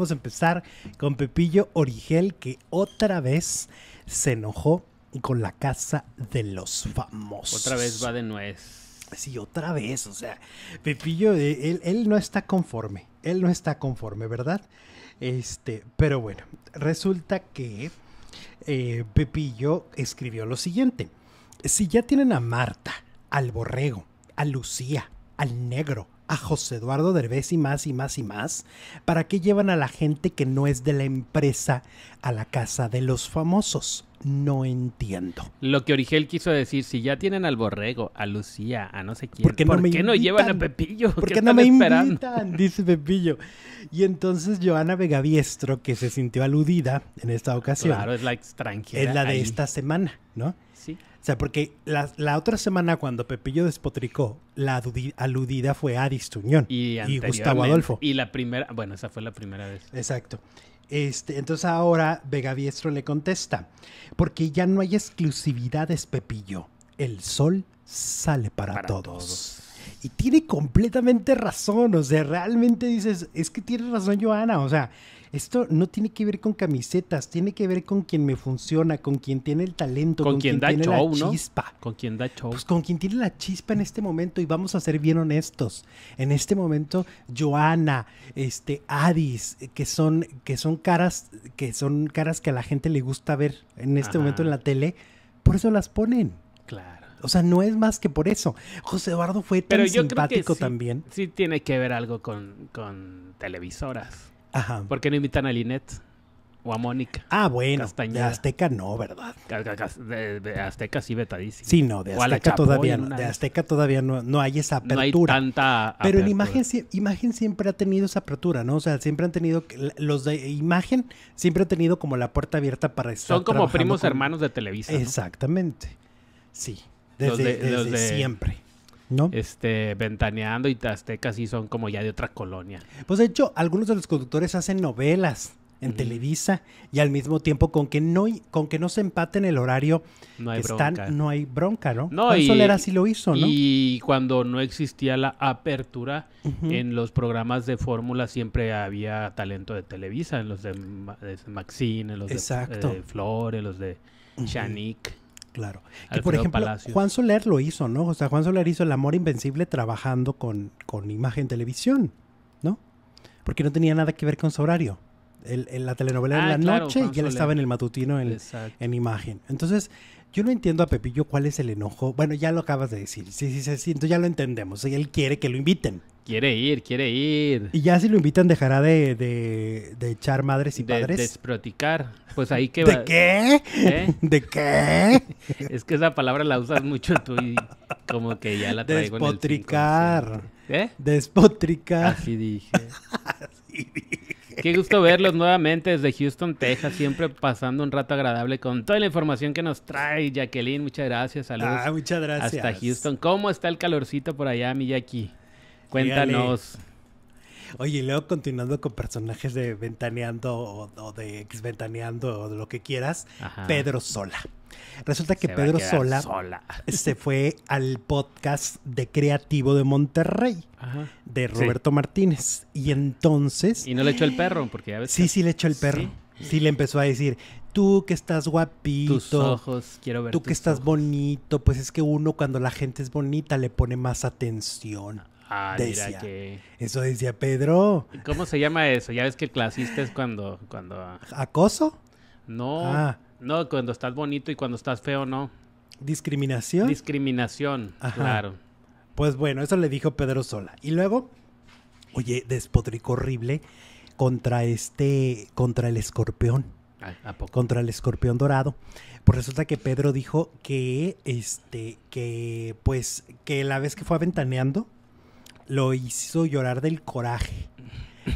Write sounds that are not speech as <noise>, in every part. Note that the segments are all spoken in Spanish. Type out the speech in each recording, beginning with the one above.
Vamos a empezar con Pepillo Origel, que otra vez se enojó con la casa de los famosos. Otra vez va de nuez. Sí, otra vez, o sea, Pepillo, eh, él, no está conforme, él no está conforme, ¿verdad? Este, pero bueno, resulta que eh, Pepillo escribió lo siguiente, si ya tienen a Marta, al borrego, a Lucía, al negro, a José Eduardo Derbez y más y más y más? ¿Para qué llevan a la gente que no es de la empresa a la casa de los famosos? No entiendo. Lo que Origel quiso decir, si ya tienen al borrego, a Lucía, a no sé quién, ¿por qué no, llevan a Pepillo? ¿Por qué, no me invitan? <laughs> Dice Pepillo. Y entonces Joana Vegaviestro, que se sintió aludida en esta ocasión. Claro, es la extranjera. Es la de esta semana, ¿no? Sí. O sea, porque la, otra semana cuando Pepillo despotricó, la aludida fue Adis Tuñón y, Gustavo Adolfo. Y la primera, bueno, esa fue la primera vez. Exacto. Este, entonces ahora Vega Biestro le contesta, porque ya no hay exclusividades, Pepillo. El sol sale para, todos. todos. Y tiene completamente razón, o sea, realmente dices, es que tiene razón Joana, o sea, esto no tiene que ver con camisetas, tiene que ver con quien me funciona, con quien tiene el talento, con, quien, da tiene la chispa. Con quien da show. Pues, con quien tiene la chispa en este momento, y vamos a ser bien honestos. En este momento, Joana, este, Adis, eh, que son, que son caras, que son caras que a la gente le gusta ver en este momento en la tele, por eso las ponen. Claro. O sea, no es más que por eso. José Eduardo fue tan simpático también. Sí tiene que ver algo con, con televisoras. Ajá. ¿Por qué no invitan a Linet? O a Mónica. Ah, bueno. De Azteca no, ¿verdad? De, Azteca sí vetadísimo. Sí, no, de Azteca todavía no. De Azteca todavía no, no hay esa apertura. No hay tanta Pero en imagen, imagen siempre ha tenido esa apertura, ¿no? O sea, siempre han tenido, los de imagen siempre han tenido como la puerta abierta para estar Son como primos hermanos de Televisa. Exactamente. Sí, desde siempre. ¿No? Este, ventaneando y Azteca y son como ya de otra colonia. Pues de hecho, algunos de los conductores hacen novelas en Televisa y al mismo tiempo con que no con que no se empaten el horario no hay están bronca. no hay bronca, ¿no? y, Solera lo hizo, Y cuando no existía la apertura en los programas de fórmula siempre había talento de Televisa, en los de, Maxine, en los de eh, en los de Chanik. Claro. que por ejemplo, Juan Soler lo hizo, ¿no? O sea, Juan Soler hizo El Amor Invencible trabajando con, con imagen televisión, ¿no? Porque no tenía nada que ver con su horario. El, la telenovela era en ah, la noche y él estaba en el matutino en, imagen. Entonces, yo no entiendo a Pepillo cuál es el enojo. Bueno, ya lo acabas de decir. Sí, sí, sí, sí. Entonces ya lo entendemos. Y él quiere que lo inviten. Quiere ir, quiere ir. Y ya si lo invitan dejará de, echar madres y padres. De desproticar. Pues ahí que <laughs> ¿Eh? ¿De qué? ¿De <laughs> qué? es que esa palabra la usas mucho tú y como que ya la traigo Despotricar. en el ¿Eh? Despotricar. Así dije. <laughs> Así dije. Qué gusto verlos nuevamente desde Houston, Texas, siempre pasando un rato agradable con toda la información que nos trae Jacqueline. Muchas gracias, saludos. Ah, muchas gracias. Hasta Houston. ¿Cómo está el calorcito por allá, mi Jackie? Cuéntanos. Oye, y luego continuando con personajes de Ventaneando o, de ex Ventaneando o de lo que quieras, Pedro Sola. Resulta que Pedro Sola, se fue al podcast de Creativo de Monterrey de Roberto Martínez. Y entonces. Y no le echó el perro, porque a ves. Sí, sí, le echó el perro. ¿Sí? le empezó a decir. Tú que estás guapito. Tus ojos, quiero ver. Tú que estás bonito. Pues es que uno, cuando la gente es bonita, le pone más atención. Ah, que... Eso decía Pedro. ¿Cómo se llama eso? Ya ves que el clasista es cuando... cuando... ¿Acoso? No, ah. no, cuando estás bonito y cuando estás feo, no. ¿Discriminación? Discriminación, claro. Pues bueno, eso le dijo Pedro Sola. Y luego, oye, despotrico horrible contra este, contra el escorpión. poco? Contra el escorpión dorado. Pues resulta que Pedro dijo que, este, que, pues, que la vez que fue aventaneando, lo hizo llorar del coraje. <laughs>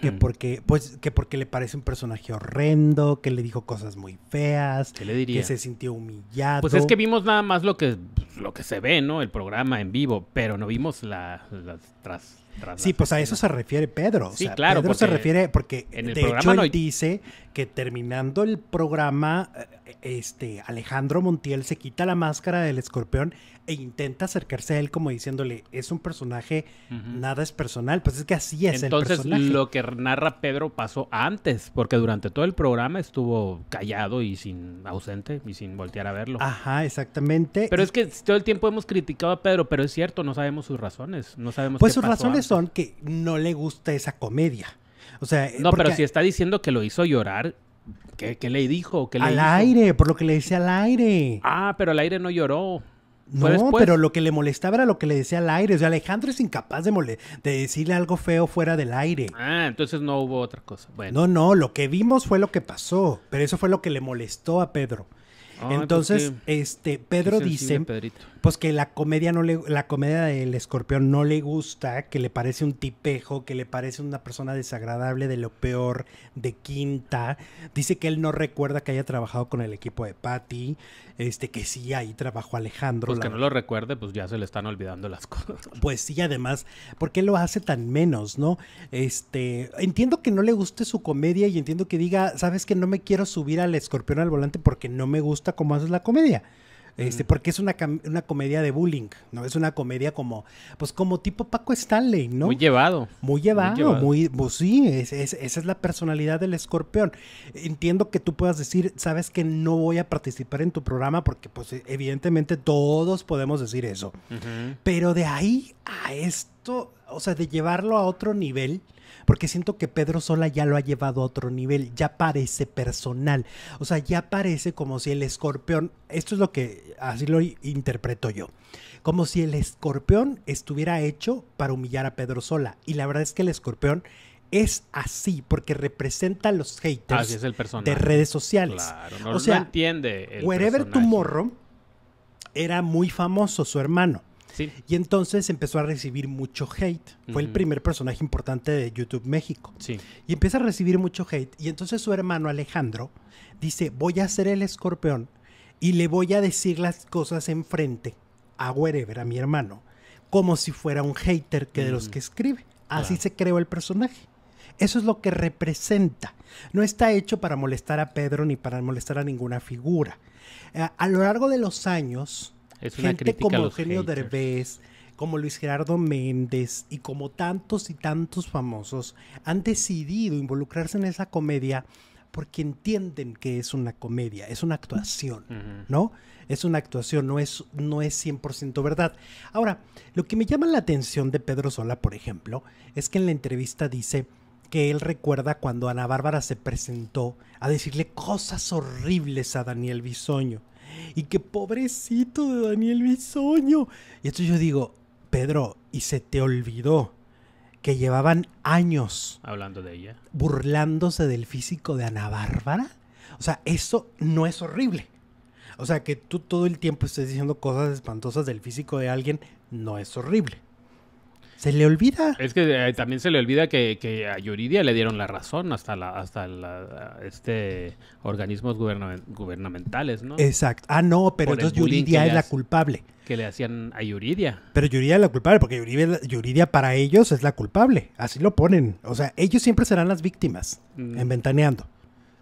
Que porque, pues, que porque le parece un personaje horrendo, que le dijo cosas muy feas, ¿Qué le diría? que se sintió humillado. Pues es que vimos nada más lo que, pues, lo que se ve, ¿no? El programa en vivo, pero no vimos la, Sí, pues a eso se refiere Pedro. Sí, claro. Pedro se refiere porque en el de programa hecho, dice que terminando el programa, eh, este, Alejandro Montiel se quita la máscara del escorpión e intenta acercarse a él como diciéndole, es un personaje, nada es personal. Pues es que así es Entonces, lo que narra Pedro pasó antes, porque durante todo el programa estuvo callado y sin ausente y sin voltear a verlo. Ajá, exactamente. Pero es que todo el tiempo hemos criticado a Pedro, pero es cierto, no sabemos sus razones, no sabemos Pues sus razones son que no le gusta esa comedia. Eh, no, pero si está diciendo que lo hizo llorar, ¿qué, le dijo? al aire, por lo que le decía al aire. Ah, pero al aire no lloró. No, pero lo que le molestaba era lo que le decía al aire. O sea, Alejandro es incapaz de, de decirle algo feo fuera del aire. Ah, entonces no hubo otra cosa. Bueno. No, no, lo que vimos fue lo que pasó, pero eso fue lo que le molestó a Pedro. Ah, pues entonces, este, Pedro dice, pues que la comedia no le, la comedia del escorpión no le gusta, que le parece un tipejo, que le parece una persona desagradable de lo peor, de quinta. Dice que él no recuerda que haya trabajado con el equipo de Patty, este, que sí, ahí trabajó Alejandro. Pues que no lo recuerde, pues ya se le están olvidando las <laughs> cosas. Pues sí, además, ¿por qué lo hace tan menos, no? Este, entiendo que no le guste su comedia y entiendo que diga, sabes que no me quiero subir al escorpión al volante porque no me gusta cómo haces la comedia este, porque es una, comedia de bullying, ¿no? Es una comedia como, pues como tipo Paco Stanley, ¿no? Muy llevado. Muy llevado, muy, pues sí, esa es la personalidad del escorpión. Entiendo que tú puedas decir, sabes que no voy a participar en tu programa porque pues e, evidentemente todos podemos decir eso. Pero de ahí a esto, o sea, de llevarlo a otro nivel, porque siento que Pedro Sola ya lo ha llevado a otro nivel, ya parece personal, o sea, ya parece como si el escorpión, esto es lo que así lo interpreto yo, como si el escorpión estuviera hecho para humillar a Pedro Sola, y la verdad es que el escorpión es así porque representa a los haters de redes sociales. no o sea, entiende. El Wherever Tomorrow era muy famoso su hermano. Y entonces empezó a recibir mucho hate. Fue el primer personaje importante de YouTube México. Y empieza a recibir mucho hate. Y entonces su hermano Alejandro dice, voy a ser el escorpión y le voy a decir las cosas enfrente a Wherever, a mi hermano, como si fuera un hater que de los que escribe. Así se creó el personaje. Eso es lo que representa. No está hecho para molestar a Pedro ni para molestar a ninguna figura. Eh, a lo largo de los años, gente como Eugenio Derbez, como Luis Gerardo Méndez y como tantos y tantos famosos han decidido involucrarse en esa comedia porque entienden que es una comedia, es una actuación, ¿no? Es una actuación, no es, no es 100% verdad. Ahora, lo que me llama la atención de Pedro Sola, por ejemplo, es que en la entrevista dice que él recuerda cuando Ana Bárbara se presentó a decirle cosas horribles a Daniel Bisoño y qué pobrecito de Daniel Bisoño. Y esto yo digo, Pedro, y se te olvidó que llevaban años hablando de ella, burlándose del físico de Ana Bárbara. O sea, eso no es horrible. O sea, que tú todo el tiempo estés diciendo cosas espantosas del físico de alguien no es horrible. Se le olvida. Es que eh, también se le olvida que, a Yuridia le dieron la razón hasta la, hasta este organismos gubernamentales, ¿no? Exacto. Ah, no, pero entonces Yuridia es la culpable. Que le hacían a Yuridia. Pero Yuridia es la culpable, porque Yuridia, para ellos es la culpable. Así lo ponen. O sea, ellos siempre serán las víctimas mm. en Ventaneando.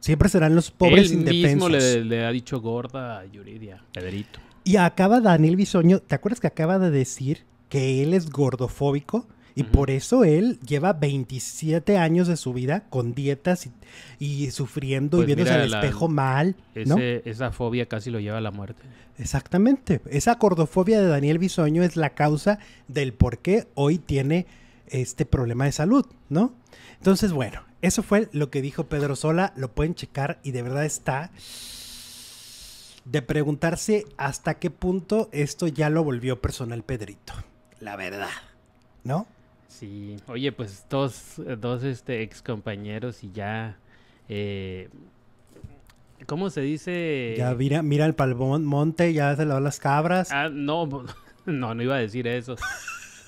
Siempre serán los pobres Él indefensos. mismo le, ha dicho gorda a Yuridia, Pedrito. Y acaba Daniel Bisoño, ¿te acuerdas que acaba de decir que él es gordofóbico y por eso él lleva 27 años de su vida con dietas y, sufriendo y pues viéndose al espejo mal. Esa fobia casi lo lleva a la muerte. Exactamente. Esa gordofobia de Daniel Bisoño es la causa del por qué hoy tiene este problema de salud, ¿no? Entonces, bueno, eso fue lo que dijo Pedro Sola. Lo pueden checar y de verdad está de preguntarse hasta qué punto esto ya lo volvió personal Pedrito la verdad. ¿No? Sí, oye, pues dos, dos este, ex compañeros y ya... Eh, ¿Cómo se dice? Ya mira, mira el palmón, monte, ya se lavan las cabras. Ah, no, <laughs> no, no iba a decir eso.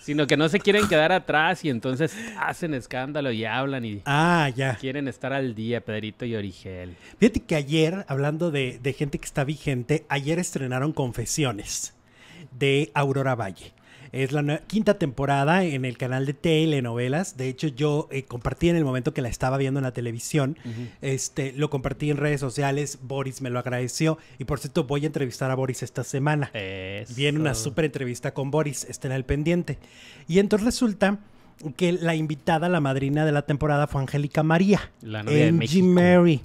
Sino que no se quieren quedar atrás y entonces hacen escándalo y hablan y... Ah, ya. Quieren estar al día, Pedrito y Origel. Fíjate que ayer, hablando de, de gente que está vigente, ayer estrenaron Confesiones de Aurora Valle. Es la quinta temporada en el canal de telenovelas. De hecho, yo eh, compartí en el momento que la estaba viendo en la televisión. este, lo compartí en redes sociales. Boris me lo agradeció. Y por cierto, voy a entrevistar a Boris esta semana. Viene una súper entrevista con Boris. Estén al pendiente. Y entonces resulta que la invitada, la madrina de la temporada fue Angélica María. La novia Angie Mary.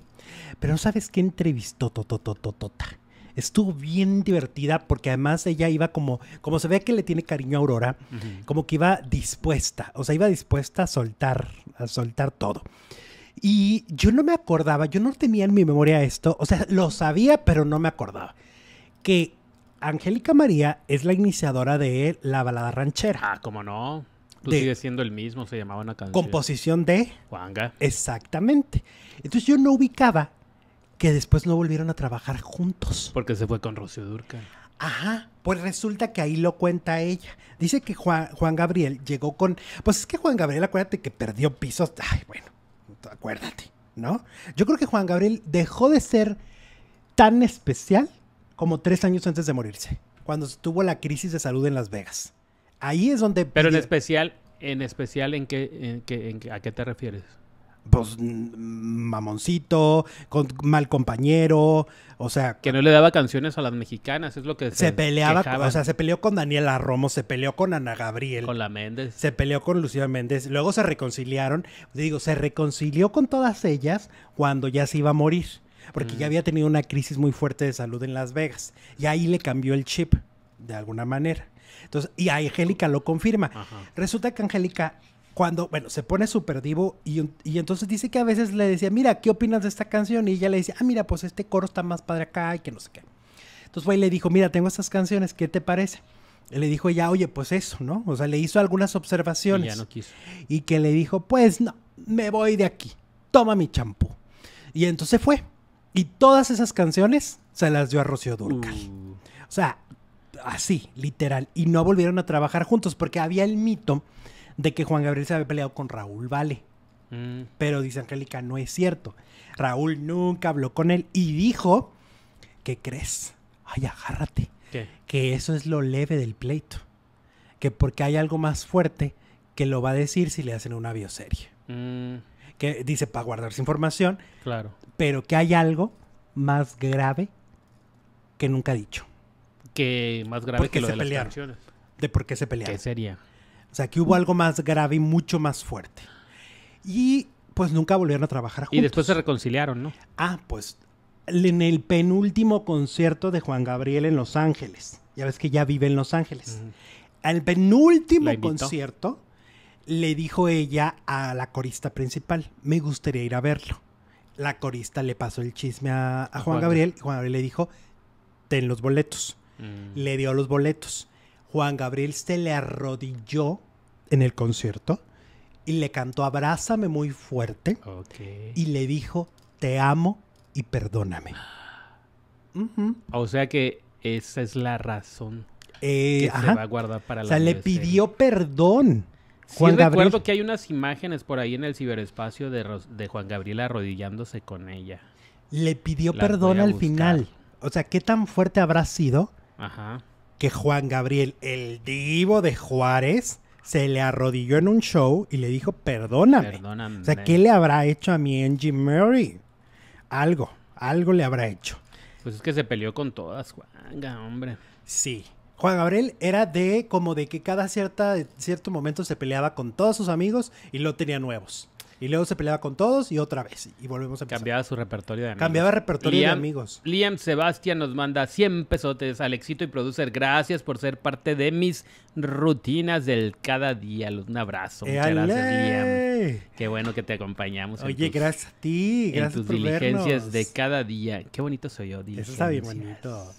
Pero ¿sabes qué entrevistó Tototototota? estuvo bien divertida porque además ella iba como, como se ve que le tiene cariño a Aurora, como que iba dispuesta, o sea, iba dispuesta a soltar, a soltar todo. Y yo no me acordaba, yo no tenía en mi memoria esto, o sea, lo sabía, pero no me acordaba, que Angélica María es la iniciadora de la balada ranchera. Ah, ¿cómo no? Tú sigues siendo el mismo, se llamaba una canción. Composición de... Juanga. Exactamente. Entonces yo no ubicaba que después no volvieron a trabajar juntos. Porque se fue con Rocío Durca. Ajá, pues resulta que ahí lo cuenta ella. Dice que Juan, Gabriel llegó con... Pues es que Juan Gabriel, acuérdate que perdió pisos. Ay, bueno, acuérdate, ¿no? Yo creo que Juan Gabriel dejó de ser tan especial como tres años antes de morirse, cuando tuvo la crisis de salud en Las Vegas. Ahí es donde... Pero en especial, en especial, ¿en en qué, en qué, ¿a qué te refieres? pues, mm, mamoncito, con, mal compañero, o sea... Que no le daba canciones a las mexicanas, es lo que se, peleaba, o sea, se peleó con Daniela Romo, se peleó con Ana Gabriel. Con la Méndez. Se peleó con Lucía Méndez, luego se reconciliaron, digo, se reconcilió con todas ellas cuando ya se iba a morir, porque ya mm. había tenido una crisis muy fuerte de salud en Las Vegas, y ahí le cambió el chip, de alguna manera. Entonces, y Angélica lo confirma. Resulta que Angélica cuando, bueno, se pone súper divo y, entonces dice que a veces le decía, mira, ¿qué opinas de esta canción? Y ella le dice, ah, mira, pues este coro está más padre acá y que no sé qué. Entonces, y le dijo, mira, tengo estas canciones, ¿qué te parece? Y le dijo ya, oye, pues eso, ¿no? O sea, le hizo algunas observaciones. Y que le dijo, pues no, me voy de aquí, toma mi champú. Y entonces fue. Y todas esas canciones se las dio a Rocío Durcal. Uh. O sea, así, literal. Y no volvieron a trabajar juntos porque había el mito de que Juan Gabriel se había peleado con Raúl Vale. Mm. Pero dice Angélica, no es cierto. Raúl nunca habló con él y dijo, ¿qué crees? Ay, agárrate. Que eso es lo leve del pleito. Que porque hay algo más fuerte que lo va a decir si le hacen una bioserie. Mm. Que dice para guardarse información. Claro. Pero que hay algo más grave que nunca ha dicho. Que más grave que lo se de pelearon. De por qué se pelearon. ¿Qué sería? O sea, que hubo algo más grave y mucho más fuerte. Y pues nunca volvieron a trabajar juntos. Y después se reconciliaron, ¿no? Ah, pues en el penúltimo concierto de Juan Gabriel en Los Ángeles. Ya ves que ya vive en Los Ángeles. Al penúltimo concierto le dijo ella a la corista principal, me gustaría ir a verlo. La corista le pasó el chisme a, Juan, Gabriel y Juan Gabriel le dijo, ten los boletos. Mm. Le dio los boletos. Juan Gabriel se le arrodilló en el concierto y le cantó Abrázame muy fuerte y le dijo Te amo y perdóname. O sea que esa es la razón eh, que se va a guardar para la O sea, le pidió perdón. sí, recuerdo que hay unas imágenes por ahí en el ciberespacio de, Juan Gabriel arrodillándose con ella. Le pidió perdón al final. O sea, ¿qué tan fuerte habrá sido? Ajá que Juan Gabriel, el divo de Juárez, se le arrodilló en un show y le dijo, perdóname. perdóname. O sea, ¿qué le habrá hecho a mi Angie Murray? Algo, algo le habrá hecho. Pues es que se peleó con todas, Juan hombre. Sí. Juan Gabriel era de como de que cada cierta, cierto momento se peleaba con todos sus amigos y lo tenía nuevos. Y luego se peleaba con todos y otra vez. Y volvemos a empezar. Cambiaba su repertorio de amigos. Cambiaba repertorio de amigos. Liam Sebastián nos manda 100 pesotes al éxito y producer. Gracias por ser parte de mis rutinas del cada día. Un abrazo. gracias, Liam. Qué bueno que te acompañamos. Oye, gracias a ti. Gracias en tus diligencias de cada día. Qué bonito soy yo. Eso está bien bonito.